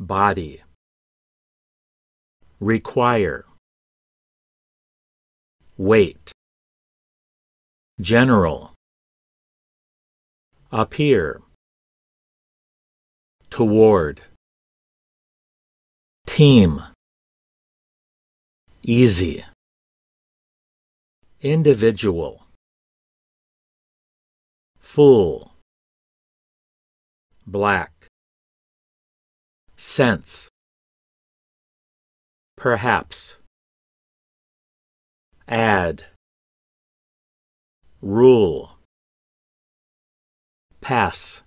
body. Require. Wait. General. Appear. Toward. Team. Easy. Individual. Full. Black sense, perhaps, add, rule, pass,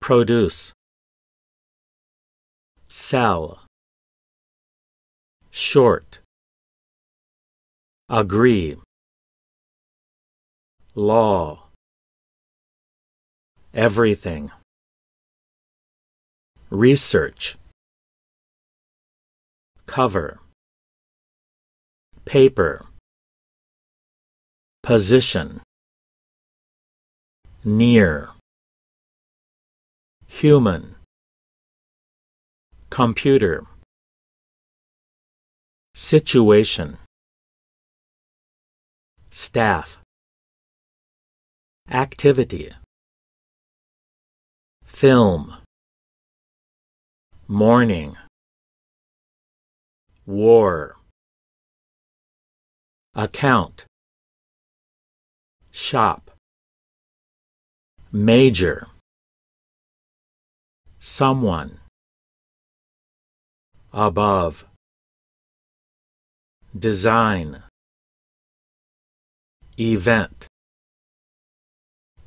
produce, sell, short, agree, law, everything research, cover, paper, position, near, human, computer, situation, staff, activity, film morning war account shop major someone above design event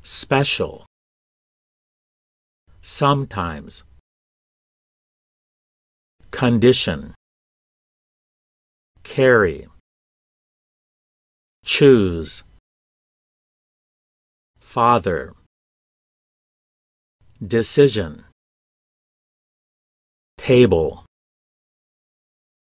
special sometimes Condition Carry Choose Father Decision Table